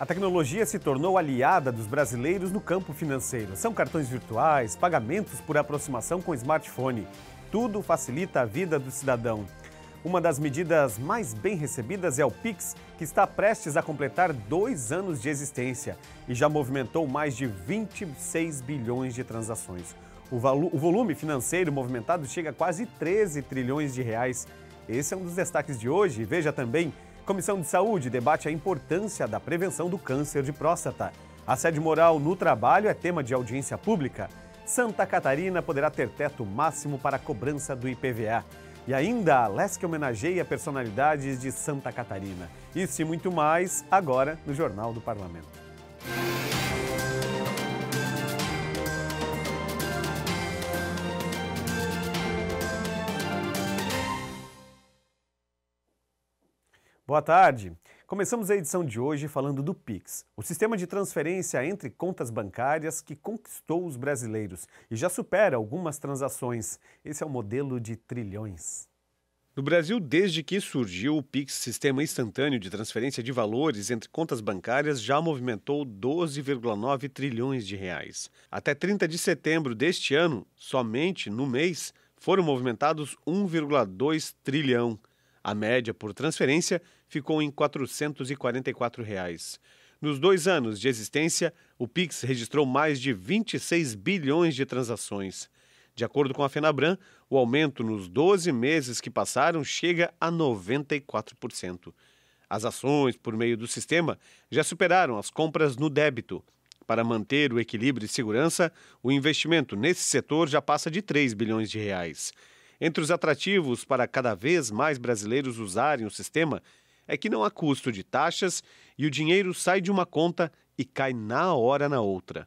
A tecnologia se tornou aliada dos brasileiros no campo financeiro. São cartões virtuais, pagamentos por aproximação com smartphone. Tudo facilita a vida do cidadão. Uma das medidas mais bem recebidas é o Pix, que está prestes a completar dois anos de existência e já movimentou mais de 26 bilhões de transações. O, o volume financeiro movimentado chega a quase 13 trilhões de reais. Esse é um dos destaques de hoje. Veja também Comissão de Saúde debate a importância da prevenção do câncer de próstata. Assédio moral no trabalho é tema de audiência pública. Santa Catarina poderá ter teto máximo para a cobrança do IPVA. E ainda a Lesc homenageia personalidades de Santa Catarina. Isso e muito mais agora no Jornal do Parlamento. Boa tarde. Começamos a edição de hoje falando do Pix, o sistema de transferência entre contas bancárias que conquistou os brasileiros e já supera algumas transações. Esse é o um modelo de trilhões. No Brasil, desde que surgiu o Pix, sistema instantâneo de transferência de valores entre contas bancárias, já movimentou 12,9 trilhões de reais. Até 30 de setembro deste ano, somente no mês, foram movimentados 1,2 trilhão. A média por transferência ficou em R$ 444. Reais. Nos dois anos de existência, o Pix registrou mais de 26 bilhões de transações. De acordo com a Fenabran, o aumento nos 12 meses que passaram chega a 94%. As ações por meio do sistema já superaram as compras no débito. Para manter o equilíbrio e segurança, o investimento nesse setor já passa de 3 bilhões de reais. Entre os atrativos para cada vez mais brasileiros usarem o sistema é que não há custo de taxas e o dinheiro sai de uma conta e cai na hora na outra.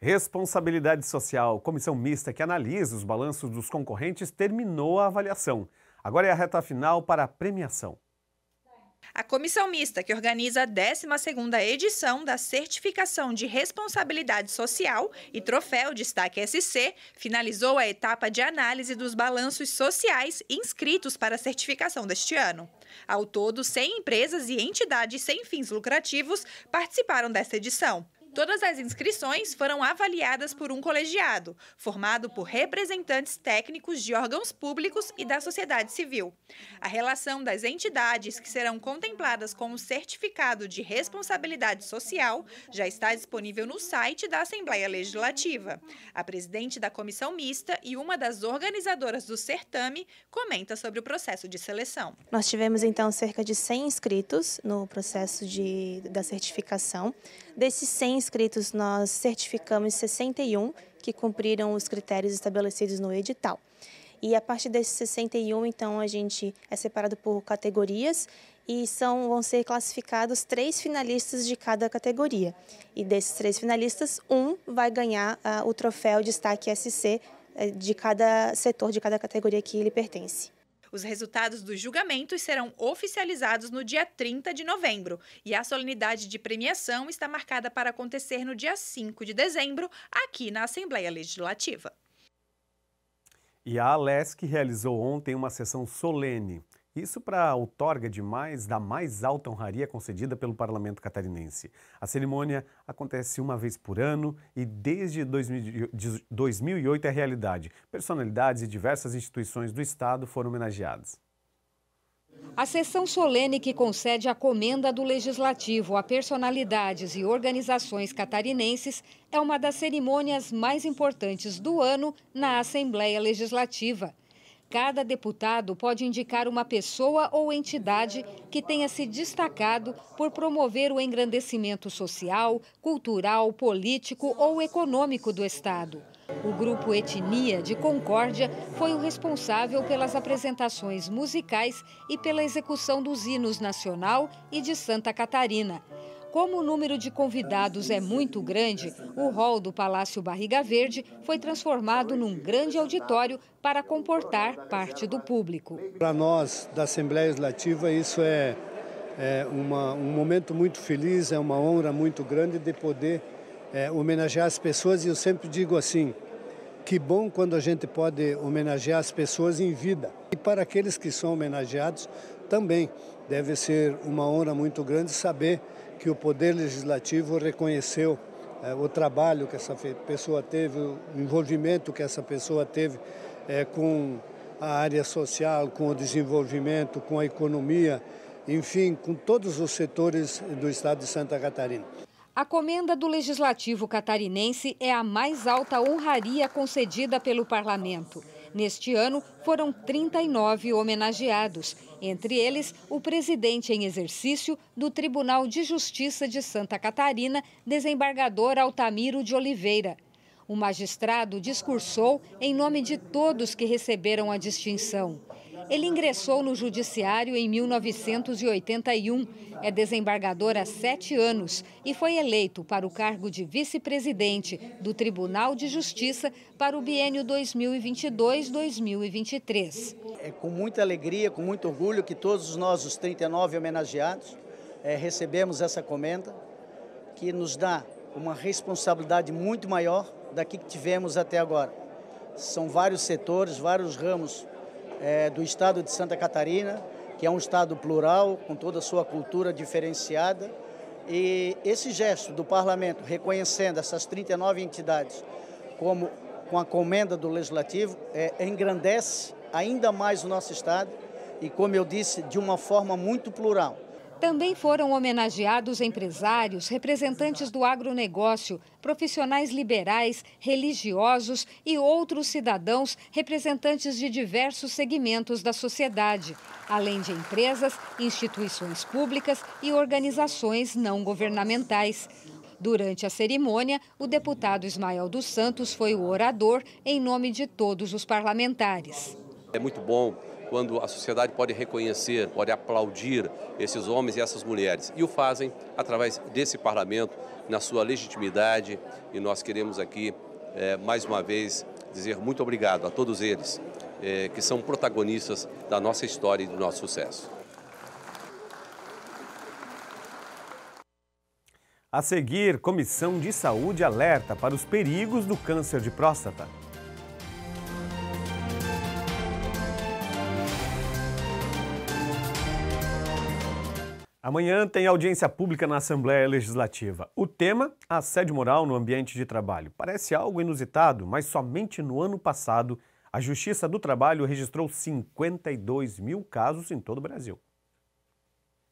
Responsabilidade Social, comissão mista que analisa os balanços dos concorrentes, terminou a avaliação. Agora é a reta final para a premiação. A comissão mista, que organiza a 12ª edição da Certificação de Responsabilidade Social e Troféu Destaque SC, finalizou a etapa de análise dos balanços sociais inscritos para a certificação deste ano. Ao todo, 100 empresas e entidades sem fins lucrativos participaram desta edição. Todas as inscrições foram avaliadas por um colegiado, formado por representantes técnicos de órgãos públicos e da sociedade civil. A relação das entidades que serão contempladas com o certificado de responsabilidade social já está disponível no site da Assembleia Legislativa. A presidente da comissão mista e uma das organizadoras do certame comenta sobre o processo de seleção. Nós tivemos então cerca de 100 inscritos no processo de, da certificação. Desses 100 inscritos, nós certificamos 61 que cumpriram os critérios estabelecidos no edital. E a partir desses 61, então, a gente é separado por categorias e são, vão ser classificados três finalistas de cada categoria. E desses três finalistas, um vai ganhar uh, o troféu Destaque SC uh, eh, de cada setor, de cada categoria que ele pertence. Os resultados dos julgamentos serão oficializados no dia 30 de novembro e a solenidade de premiação está marcada para acontecer no dia 5 de dezembro, aqui na Assembleia Legislativa. E a ALESC realizou ontem uma sessão solene isso para a outorga de mais da mais alta honraria concedida pelo parlamento catarinense. A cerimônia acontece uma vez por ano e desde 2008 é realidade. Personalidades e diversas instituições do Estado foram homenageadas. A sessão solene que concede a comenda do Legislativo a personalidades e organizações catarinenses é uma das cerimônias mais importantes do ano na Assembleia Legislativa. Cada deputado pode indicar uma pessoa ou entidade que tenha se destacado por promover o engrandecimento social, cultural, político ou econômico do Estado. O grupo Etnia de Concórdia foi o responsável pelas apresentações musicais e pela execução dos hinos nacional e de Santa Catarina. Como o número de convidados é muito grande, o hall do Palácio Barriga Verde foi transformado num grande auditório para comportar parte do público. Para nós, da Assembleia Legislativa, isso é, é uma, um momento muito feliz, é uma honra muito grande de poder é, homenagear as pessoas. E eu sempre digo assim, que bom quando a gente pode homenagear as pessoas em vida. E para aqueles que são homenageados, também deve ser uma honra muito grande saber que o Poder Legislativo reconheceu é, o trabalho que essa pessoa teve, o envolvimento que essa pessoa teve é, com a área social, com o desenvolvimento, com a economia, enfim, com todos os setores do estado de Santa Catarina. A comenda do Legislativo catarinense é a mais alta honraria concedida pelo parlamento. Neste ano, foram 39 homenageados, entre eles o presidente em exercício do Tribunal de Justiça de Santa Catarina, desembargador Altamiro de Oliveira. O magistrado discursou em nome de todos que receberam a distinção. Ele ingressou no judiciário em 1981, é desembargador há sete anos e foi eleito para o cargo de vice-presidente do Tribunal de Justiça para o biênio 2022-2023. É com muita alegria, com muito orgulho que todos nós, os 39 homenageados, é, recebemos essa comenda que nos dá uma responsabilidade muito maior da que tivemos até agora. São vários setores, vários ramos é, do estado de Santa Catarina, que é um estado plural, com toda a sua cultura diferenciada. E esse gesto do parlamento reconhecendo essas 39 entidades como com a comenda do legislativo é, engrandece ainda mais o nosso estado e como eu disse, de uma forma muito plural. Também foram homenageados empresários, representantes do agronegócio, profissionais liberais, religiosos e outros cidadãos representantes de diversos segmentos da sociedade, além de empresas, instituições públicas e organizações não governamentais. Durante a cerimônia, o deputado Ismael dos Santos foi o orador em nome de todos os parlamentares. É muito bom quando a sociedade pode reconhecer, pode aplaudir esses homens e essas mulheres. E o fazem através desse parlamento, na sua legitimidade, e nós queremos aqui, é, mais uma vez, dizer muito obrigado a todos eles é, que são protagonistas da nossa história e do nosso sucesso. A seguir, Comissão de Saúde alerta para os perigos do câncer de próstata. Amanhã tem audiência pública na Assembleia Legislativa. O tema, assédio moral no ambiente de trabalho. Parece algo inusitado, mas somente no ano passado a Justiça do Trabalho registrou 52 mil casos em todo o Brasil.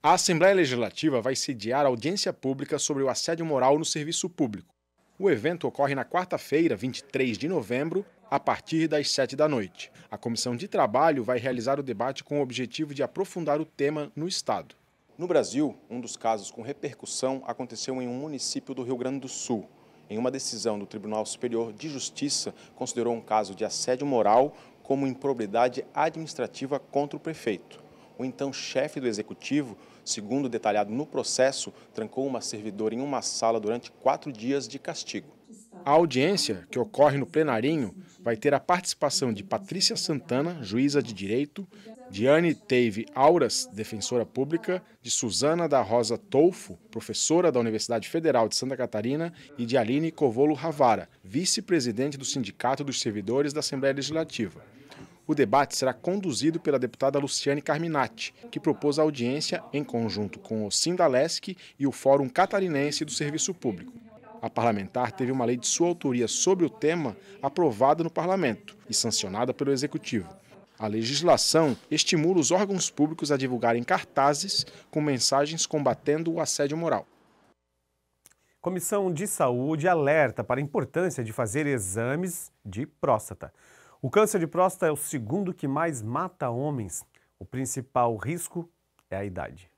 A Assembleia Legislativa vai sediar audiência pública sobre o assédio moral no serviço público. O evento ocorre na quarta-feira, 23 de novembro, a partir das 7 da noite. A Comissão de Trabalho vai realizar o debate com o objetivo de aprofundar o tema no Estado. No Brasil, um dos casos com repercussão aconteceu em um município do Rio Grande do Sul. Em uma decisão do Tribunal Superior de Justiça, considerou um caso de assédio moral como improbidade administrativa contra o prefeito. O então chefe do executivo, segundo detalhado no processo, trancou uma servidora em uma sala durante quatro dias de castigo. A audiência, que ocorre no plenarinho, vai ter a participação de Patrícia Santana, juíza de direito, Diane teve auras, defensora pública, de Suzana da Rosa Tolfo, professora da Universidade Federal de Santa Catarina, e de Aline Covolo Ravara, vice-presidente do Sindicato dos Servidores da Assembleia Legislativa. O debate será conduzido pela deputada Luciane Carminati, que propôs a audiência em conjunto com o Sindalesc e o Fórum Catarinense do Serviço Público. A parlamentar teve uma lei de sua autoria sobre o tema aprovada no parlamento e sancionada pelo executivo. A legislação estimula os órgãos públicos a divulgarem cartazes com mensagens combatendo o assédio moral. Comissão de Saúde alerta para a importância de fazer exames de próstata. O câncer de próstata é o segundo que mais mata homens. O principal risco é a idade.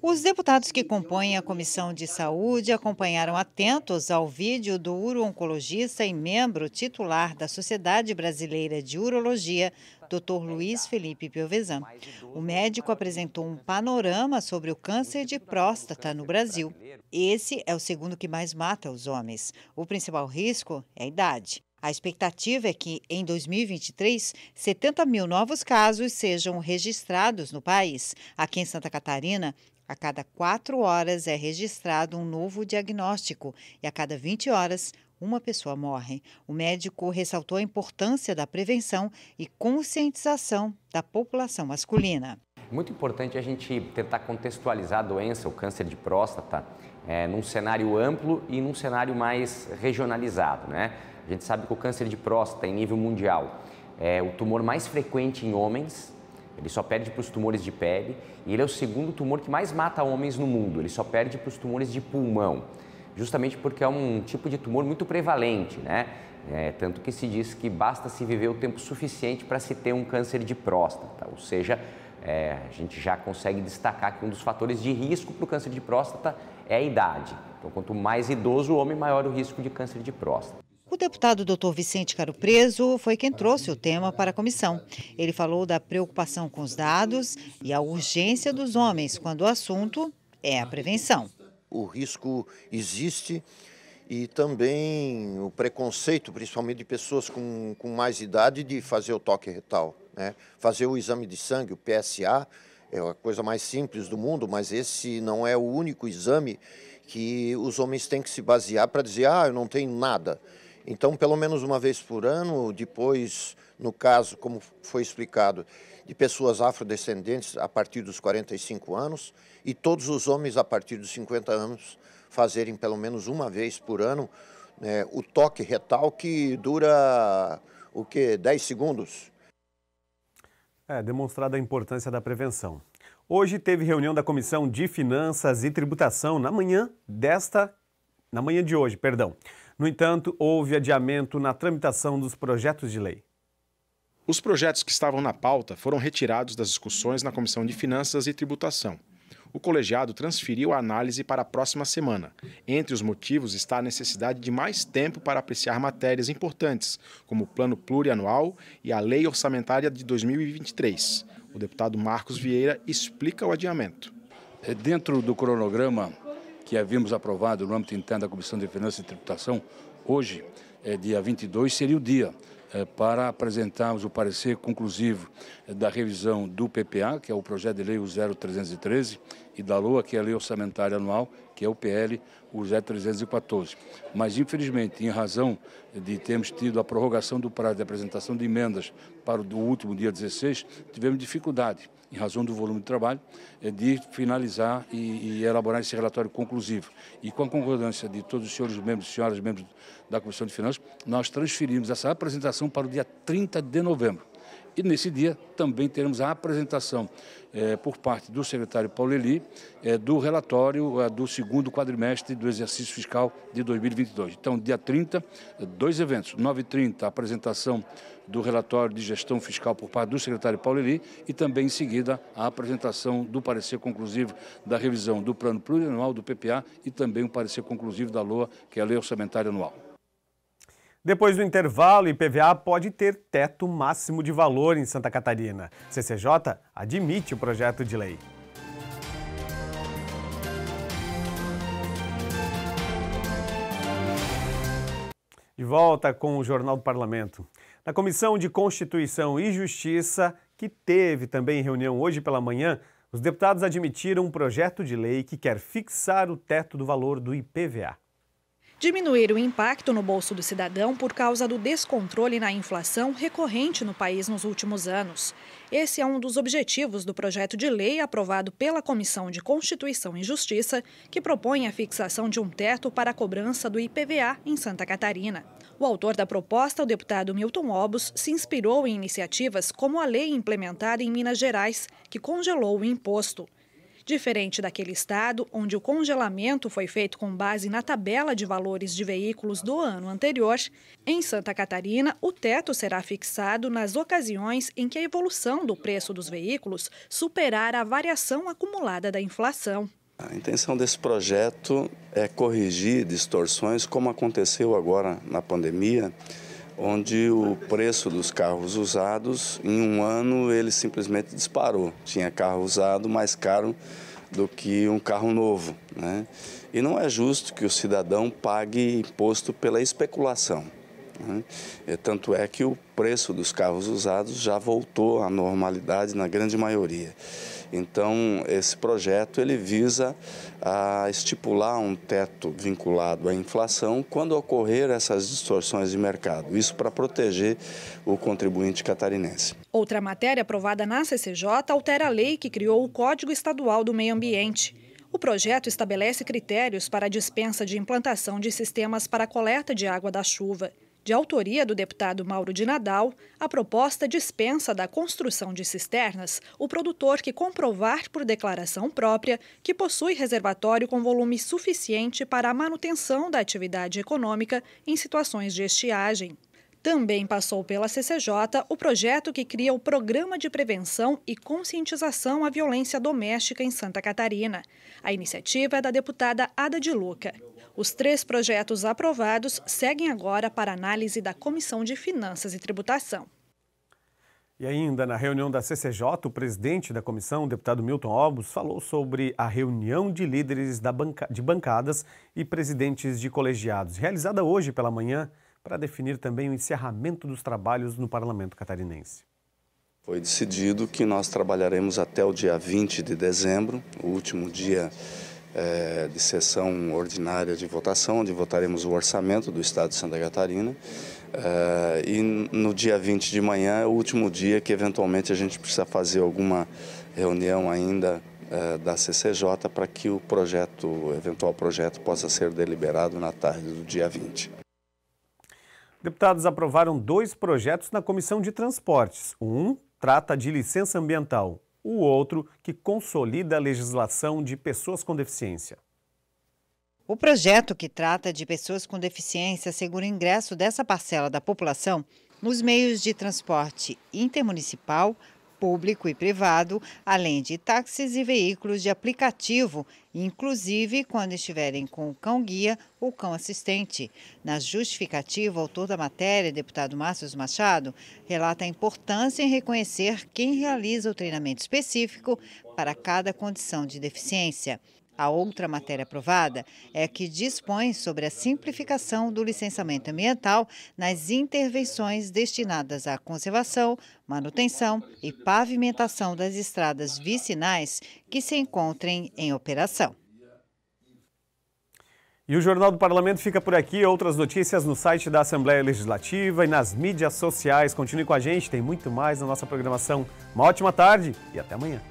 Os deputados que compõem a Comissão de Saúde acompanharam atentos ao vídeo do uro-oncologista e membro titular da Sociedade Brasileira de Urologia, Dr. Luiz Felipe Piovesan. O médico apresentou um panorama sobre o câncer de próstata no Brasil. Esse é o segundo que mais mata os homens. O principal risco é a idade. A expectativa é que, em 2023, 70 mil novos casos sejam registrados no país. Aqui em Santa Catarina, a cada quatro horas é registrado um novo diagnóstico e a cada 20 horas, uma pessoa morre. O médico ressaltou a importância da prevenção e conscientização da população masculina. muito importante a gente tentar contextualizar a doença, o câncer de próstata, é, num cenário amplo e num cenário mais regionalizado. Né? A gente sabe que o câncer de próstata, em nível mundial, é o tumor mais frequente em homens ele só perde para os tumores de pele e ele é o segundo tumor que mais mata homens no mundo. Ele só perde para os tumores de pulmão, justamente porque é um tipo de tumor muito prevalente, né? É, tanto que se diz que basta se viver o tempo suficiente para se ter um câncer de próstata, ou seja, é, a gente já consegue destacar que um dos fatores de risco para o câncer de próstata é a idade. Então, quanto mais idoso o homem, maior o risco de câncer de próstata. O deputado Dr. Vicente Caro Preso foi quem trouxe o tema para a comissão. Ele falou da preocupação com os dados e a urgência dos homens quando o assunto é a prevenção. O risco existe e também o preconceito, principalmente de pessoas com, com mais idade, de fazer o toque retal. Né? Fazer o exame de sangue, o PSA, é a coisa mais simples do mundo, mas esse não é o único exame que os homens têm que se basear para dizer, ah, eu não tenho nada. Então, pelo menos uma vez por ano, depois, no caso, como foi explicado, de pessoas afrodescendentes a partir dos 45 anos e todos os homens a partir dos 50 anos fazerem pelo menos uma vez por ano né, o toque retal que dura o que 10 segundos. É, demonstrada a importância da prevenção. Hoje teve reunião da Comissão de Finanças e Tributação na manhã desta na manhã de hoje, perdão. No entanto, houve adiamento na tramitação dos projetos de lei. Os projetos que estavam na pauta foram retirados das discussões na Comissão de Finanças e Tributação. O colegiado transferiu a análise para a próxima semana. Entre os motivos está a necessidade de mais tempo para apreciar matérias importantes, como o Plano Plurianual e a Lei Orçamentária de 2023. O deputado Marcos Vieira explica o adiamento. É, dentro do cronograma que havíamos aprovado no âmbito interno da Comissão de Finanças e Tributação, hoje, é, dia 22, seria o dia é, para apresentarmos o parecer conclusivo eh, da revisão do PPA, que é o projeto de lei 0313, e da LOA, que é a Lei Orçamentária Anual, que é o PL, o Z314. Mas, infelizmente, em razão de termos tido a prorrogação do prazo de apresentação de emendas para o último dia 16, tivemos dificuldade, em razão do volume de trabalho, eh, de finalizar e, e elaborar esse relatório conclusivo. E com a concordância de todos os senhores membros e senhoras membros da Comissão de Finanças, nós transferimos essa apresentação para o dia 30 de novembro. E nesse dia também teremos a apresentação é, por parte do secretário Paulo Eli é, do relatório é, do segundo quadrimestre do exercício fiscal de 2022. Então, dia 30, dois eventos. 9h30, a apresentação do relatório de gestão fiscal por parte do secretário Paulo Eli e também em seguida a apresentação do parecer conclusivo da revisão do plano plurianual do PPA e também o parecer conclusivo da LOA, que é a Lei Orçamentária Anual. Depois do intervalo, IPVA pode ter teto máximo de valor em Santa Catarina. CCJ admite o projeto de lei. De volta com o Jornal do Parlamento. Na Comissão de Constituição e Justiça, que teve também reunião hoje pela manhã, os deputados admitiram um projeto de lei que quer fixar o teto do valor do IPVA. Diminuir o impacto no bolso do cidadão por causa do descontrole na inflação recorrente no país nos últimos anos. Esse é um dos objetivos do projeto de lei aprovado pela Comissão de Constituição e Justiça, que propõe a fixação de um teto para a cobrança do IPVA em Santa Catarina. O autor da proposta, o deputado Milton Obos, se inspirou em iniciativas como a lei implementada em Minas Gerais, que congelou o imposto. Diferente daquele estado onde o congelamento foi feito com base na tabela de valores de veículos do ano anterior, em Santa Catarina, o teto será fixado nas ocasiões em que a evolução do preço dos veículos superar a variação acumulada da inflação. A intenção desse projeto é corrigir distorções, como aconteceu agora na pandemia, onde o preço dos carros usados em um ano ele simplesmente disparou. Tinha carro usado mais caro do que um carro novo, né? E não é justo que o cidadão pague imposto pela especulação. Né? tanto é que o preço dos carros usados já voltou à normalidade na grande maioria. Então, esse projeto ele visa a ah, estipular um teto vinculado à inflação quando ocorrer essas distorções de mercado. Isso para proteger o contribuinte catarinense. Outra matéria aprovada na CCJ altera a lei que criou o Código Estadual do Meio Ambiente. O projeto estabelece critérios para a dispensa de implantação de sistemas para coleta de água da chuva. De autoria do deputado Mauro de Nadal, a proposta dispensa da construção de cisternas o produtor que comprovar por declaração própria que possui reservatório com volume suficiente para a manutenção da atividade econômica em situações de estiagem. Também passou pela CCJ o projeto que cria o Programa de Prevenção e Conscientização à Violência Doméstica em Santa Catarina. A iniciativa é da deputada Ada de Luca. Os três projetos aprovados seguem agora para análise da Comissão de Finanças e Tributação. E ainda na reunião da CCJ, o presidente da comissão, o deputado Milton Albus, falou sobre a reunião de líderes banca... de bancadas e presidentes de colegiados, realizada hoje pela manhã, para definir também o encerramento dos trabalhos no parlamento catarinense. Foi decidido que nós trabalharemos até o dia 20 de dezembro, o último dia é, de sessão ordinária de votação, onde votaremos o orçamento do Estado de Santa Catarina. É, e no dia 20 de manhã é o último dia que, eventualmente, a gente precisa fazer alguma reunião ainda é, da CCJ para que o projeto, eventual projeto, possa ser deliberado na tarde do dia 20. Deputados aprovaram dois projetos na Comissão de Transportes. Um trata de licença ambiental o outro que consolida a legislação de pessoas com deficiência. O projeto que trata de pessoas com deficiência segura o ingresso dessa parcela da população nos meios de transporte intermunicipal, público e privado, além de táxis e veículos de aplicativo, inclusive quando estiverem com o cão guia ou cão assistente. Na justificativa, o autor da matéria, deputado Márcio Machado, relata a importância em reconhecer quem realiza o treinamento específico para cada condição de deficiência. A outra matéria aprovada é a que dispõe sobre a simplificação do licenciamento ambiental nas intervenções destinadas à conservação, manutenção e pavimentação das estradas vicinais que se encontrem em operação. E o Jornal do Parlamento fica por aqui. Outras notícias no site da Assembleia Legislativa e nas mídias sociais. Continue com a gente, tem muito mais na nossa programação. Uma ótima tarde e até amanhã.